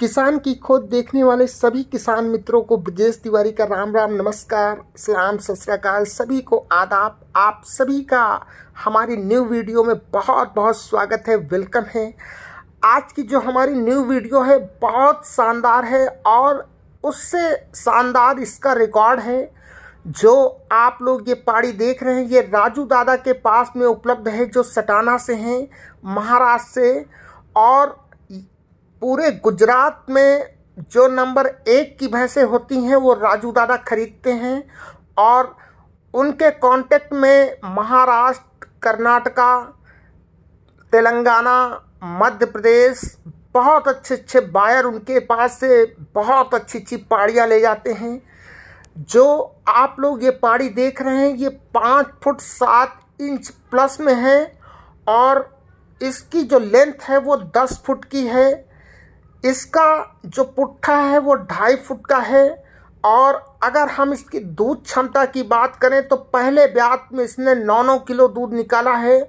किसान की खोद देखने वाले सभी किसान मित्रों को ब्रजेश तिवारी का राम राम नमस्कार सलाम सत्याकाल सभी को आदाब आप सभी का हमारी न्यू वीडियो में बहुत बहुत स्वागत है वेलकम है आज की जो हमारी न्यू वीडियो है बहुत शानदार है और उससे शानदार इसका रिकॉर्ड है जो आप लोग ये पाड़ी देख रहे हैं ये राजू दादा के पास में उपलब्ध है जो सटाना से हैं महाराष्ट्र से और पूरे गुजरात में जो नंबर एक की भैंसें होती हैं वो राजू दादा खरीदते हैं और उनके कांटेक्ट में महाराष्ट्र कर्नाटका तेलंगाना मध्य प्रदेश बहुत अच्छे अच्छे बायर उनके पास से बहुत अच्छी अच्छी पाड़ियाँ ले जाते हैं जो आप लोग ये पाड़ी देख रहे हैं ये पाँच फुट सात इंच प्लस में है और इसकी जो लेंथ है वो दस फुट की है इसका जो पुट्ठा है वो ढाई फुट का है और अगर हम इसकी दूध क्षमता की बात करें तो पहले ब्यात में इसने नौ नौ किलो दूध निकाला है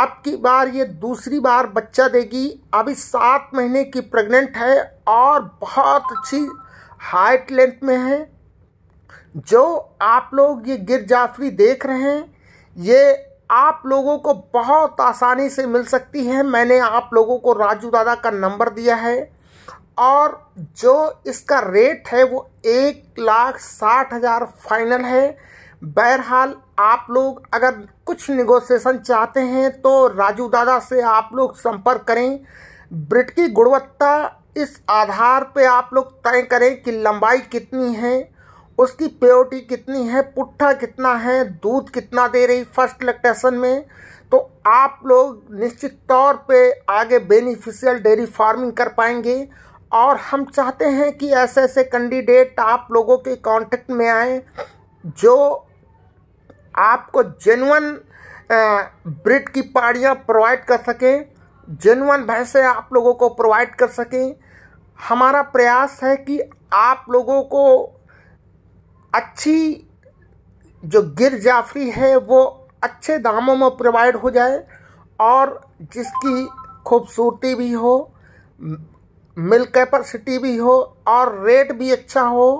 अब की बार ये दूसरी बार बच्चा देगी अभी सात महीने की प्रेग्नेंट है और बहुत अच्छी हाइट लेंथ में है जो आप लोग ये गिर जाफरी देख रहे हैं ये आप लोगों को बहुत आसानी से मिल सकती है मैंने आप लोगों को राजू दादा का नंबर दिया है और जो इसका रेट है वो एक लाख साठ हज़ार फाइनल है बहरहाल आप लोग अगर कुछ निगोसिएशन चाहते हैं तो राजू दादा से आप लोग संपर्क करें ब्रिट की गुणवत्ता इस आधार पे आप लोग तय करें कि लंबाई कितनी है उसकी प्योरिटी कितनी है पुट्ठा कितना है दूध कितना दे रही फर्स्ट लैक्टेशन में तो आप लोग निश्चित तौर पे आगे बेनिफिशियल डेयरी फार्मिंग कर पाएंगे और हम चाहते हैं कि ऐसे ऐसे कैंडिडेट आप लोगों के कांटेक्ट में आए जो आपको जेनुअन ब्रिड की पाड़ियाँ प्रोवाइड कर सकें जेनुअन भैंसें आप लोगों को प्रोवाइड कर सकें हमारा प्रयास है कि आप लोगों को अच्छी जो गिर जाफरी है वो अच्छे दामों में प्रोवाइड हो जाए और जिसकी खूबसूरती भी हो मिल कैपेसिटी भी हो और रेट भी अच्छा हो